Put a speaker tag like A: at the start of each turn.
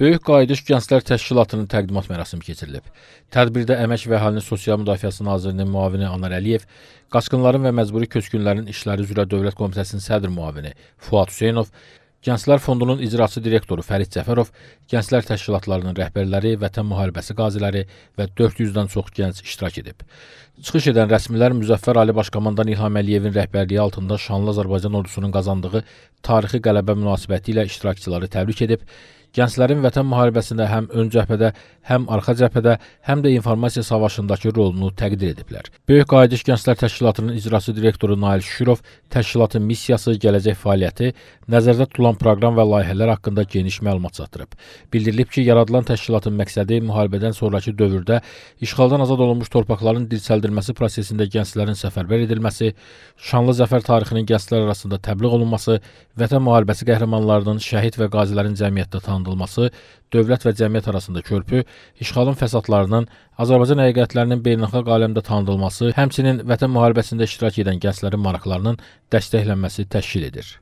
A: Böyük Qayıdış Gənclər Təşkilatının təqdimat mərasimi keçirilib. Tədbirdə Əmək və Əhalinin Sosial Müdafiəsi Nazirinin müavini Anar Əliyev, qaçqınların və məcburi köçkünlərin işləri üzrə Dövlət Komitəsinin sədr müavini Fuad Hüseynov, Gənclər Fondunun icraçı direktoru Fərid Cəfərov, gənclər təşkilatlarının rəhbərləri, vətən müharibəsi qaziləri və 400-dən çox gənc iştirak edib. Çıxış edən rəsmilər Müzəffər Ali Başkomandan İlham Əliyevin rəhbərliyi altında Şanlı Azərbaycan ordusunun qazandığı tarixi qələbə münasibəti ilə iştirakçıları təbrik edib. Gənclərin vətən müharibəsində həm ön cəbhədə, həm arxa cəbhədə, həm də informasiya savaşındakı rolunu təqdir ediblər. Böyük Qayıdış Gənclər Təşkilatının icrası direktoru Nail Şükürov təşkilatın missiyası, gələcək fəaliyyəti, nəzərdə tutulan proqram və layihələr haqqında geniş məlumat çatdırıb. Bildirilib ki, yaradılan təşkilatın məqsədi müharibədən sonrakı dövrdə işğaldan azad olunmuş torpaqların dirçəldilməsi prosesində gənclərin səfərbər edilməsi, şanlı zəfər tarixinin gənclər arasında təbliğ olunması, vətən müharibəsi qəhrəmanlarının, şəhid və qazilərin cəmiyyətdə tanınması canlandırılması, dövlət və cəmiyyət arasında körpü, işğalın fəsadlarının, Azərbaycan həqiqətlərinin beynəlxalq aləmdə tanıdılması, həmçinin vətən müharibəsində iştirak edən gənclərin maraqlarının dəstəklənməsi təşkil edir.